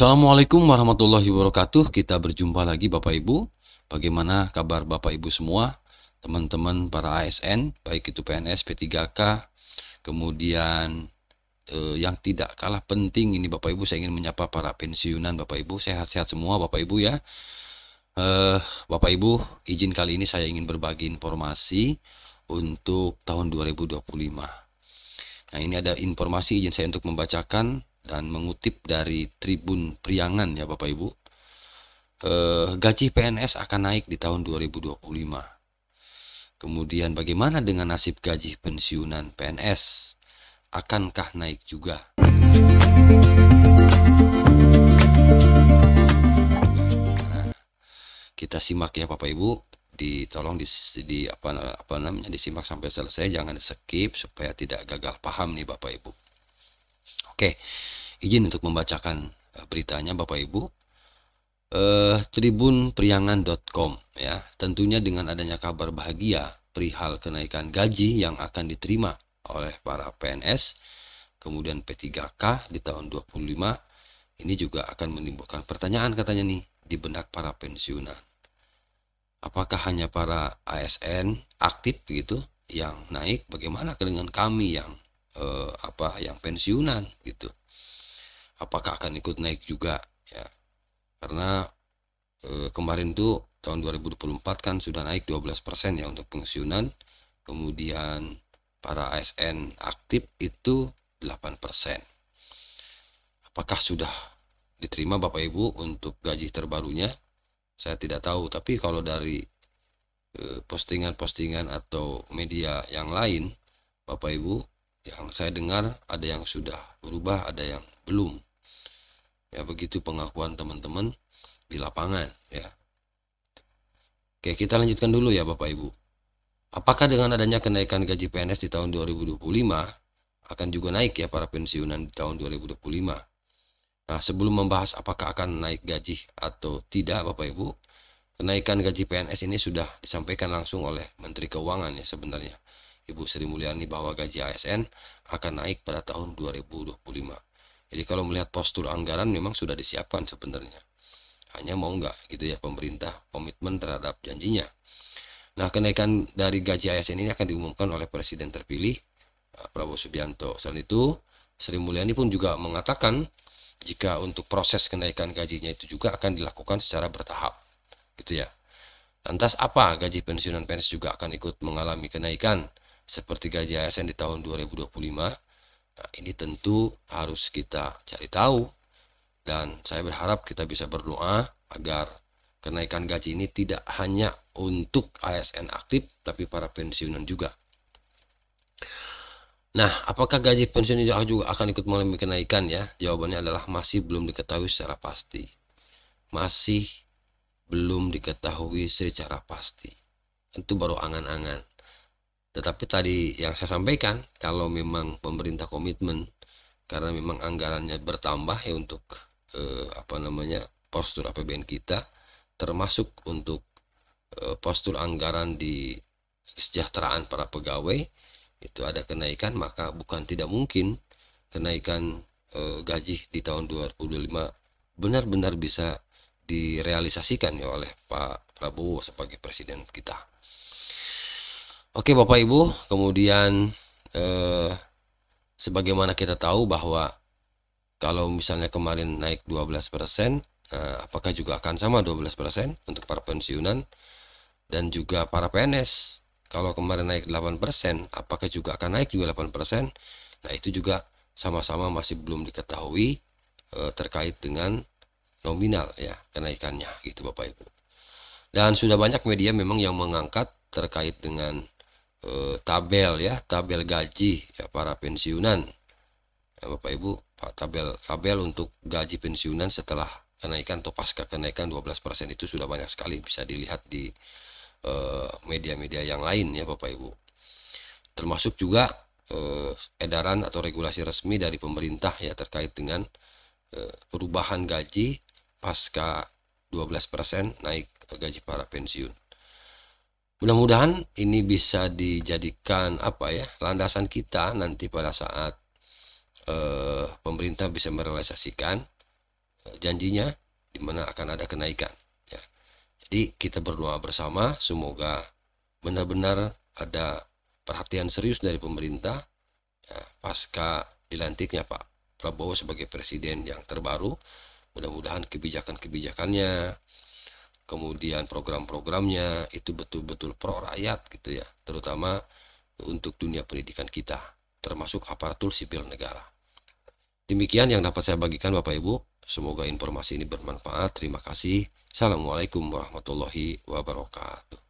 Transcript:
Assalamualaikum warahmatullahi wabarakatuh. Kita berjumpa lagi Bapak Ibu. Bagaimana kabar Bapak Ibu semua? Teman-teman para ASN, baik itu PNS, P3K, kemudian eh, yang tidak kalah penting ini Bapak Ibu saya ingin menyapa para pensiunan Bapak Ibu. Sehat-sehat semua Bapak Ibu ya. Eh, Bapak Ibu, izin kali ini saya ingin berbagi informasi untuk tahun 2025. Nah, ini ada informasi izin saya untuk membacakan dan mengutip dari Tribun Priangan ya Bapak Ibu. eh, gaji PNS akan naik di tahun 2025. Kemudian bagaimana dengan nasib gaji pensiunan PNS? Akankah naik juga? Nah, kita simak ya Bapak Ibu di tolong di, di apa apa namanya disimak sampai selesai jangan skip supaya tidak gagal paham nih Bapak Ibu. Oke, izin untuk membacakan eh, beritanya Bapak Ibu. Eh, tribunpriangan.com ya. Tentunya dengan adanya kabar bahagia perihal kenaikan gaji yang akan diterima oleh para PNS, kemudian P3K di tahun 25 ini juga akan menimbulkan pertanyaan katanya nih di benak para pensiunan. Apakah hanya para ASN aktif begitu yang naik? Bagaimana dengan kami yang eh, apa yang pensiunan gitu apakah akan ikut naik juga ya karena eh, kemarin tuh tahun 2024 kan sudah naik 12% ya untuk pensiunan kemudian para ASN aktif itu 8%. Apakah sudah diterima Bapak Ibu untuk gaji terbarunya? Saya tidak tahu, tapi kalau dari eh, postingan-postingan atau media yang lain, Bapak Ibu yang saya dengar ada yang sudah berubah ada yang belum ya begitu pengakuan teman-teman di lapangan ya oke kita lanjutkan dulu ya bapak ibu apakah dengan adanya kenaikan gaji PNS di tahun 2025 akan juga naik ya para pensiunan di tahun 2025 nah sebelum membahas apakah akan naik gaji atau tidak bapak ibu kenaikan gaji PNS ini sudah disampaikan langsung oleh Menteri Keuangan ya sebenarnya Ibu Sri Mulyani bahwa gaji ASN akan naik pada tahun 2025. Jadi kalau melihat postur anggaran memang sudah disiapkan sebenarnya. Hanya mau nggak gitu ya pemerintah komitmen terhadap janjinya. Nah kenaikan dari gaji ASN ini akan diumumkan oleh Presiden terpilih eh, Prabowo Subianto. Selain itu Sri Mulyani pun juga mengatakan jika untuk proses kenaikan gajinya itu juga akan dilakukan secara bertahap gitu ya. Lantas apa gaji pensiunan PNS juga akan ikut mengalami kenaikan? seperti gaji ASN di tahun 2025. Nah, ini tentu harus kita cari tahu dan saya berharap kita bisa berdoa agar kenaikan gaji ini tidak hanya untuk ASN aktif tapi para pensiunan juga. Nah, apakah gaji pensiun juga akan ikut mengalami kenaikan ya? Jawabannya adalah masih belum diketahui secara pasti. Masih belum diketahui secara pasti. Itu baru angan-angan. Tetapi tadi yang saya sampaikan, kalau memang pemerintah komitmen karena memang anggarannya bertambah ya untuk eh, apa namanya postur APBN kita, termasuk untuk eh, postur anggaran di kesejahteraan para pegawai itu ada kenaikan maka bukan tidak mungkin kenaikan eh, gaji di tahun 2025 benar-benar bisa direalisasikan ya oleh Pak Prabowo sebagai presiden kita. Oke Bapak Ibu, kemudian eh, sebagaimana kita tahu bahwa kalau misalnya kemarin naik 12%, nah, eh, apakah juga akan sama 12% untuk para pensiunan dan juga para PNS? Kalau kemarin naik 8%, apakah juga akan naik juga 8%? Nah, itu juga sama-sama masih belum diketahui eh, terkait dengan nominal ya kenaikannya gitu Bapak Ibu. Dan sudah banyak media memang yang mengangkat terkait dengan eh, tabel ya tabel gaji ya para pensiunan ya, Bapak Ibu tabel tabel untuk gaji pensiunan setelah kenaikan atau pasca kenaikan 12% itu sudah banyak sekali bisa dilihat di eh, media-media yang lain ya Bapak Ibu termasuk juga eh, edaran atau regulasi resmi dari pemerintah ya terkait dengan eh, perubahan gaji pasca 12% naik gaji para pensiun Mudah-mudahan ini bisa dijadikan apa ya landasan kita nanti pada saat eh, pemerintah bisa merealisasikan eh, janjinya di mana akan ada kenaikan. Ya. Jadi kita berdoa bersama semoga benar-benar ada perhatian serius dari pemerintah ya, pasca dilantiknya Pak Prabowo sebagai presiden yang terbaru. Mudah-mudahan kebijakan-kebijakannya kemudian program-programnya itu betul-betul pro rakyat gitu ya terutama untuk dunia pendidikan kita termasuk aparatur sipil negara demikian yang dapat saya bagikan Bapak Ibu semoga informasi ini bermanfaat terima kasih Assalamualaikum warahmatullahi wabarakatuh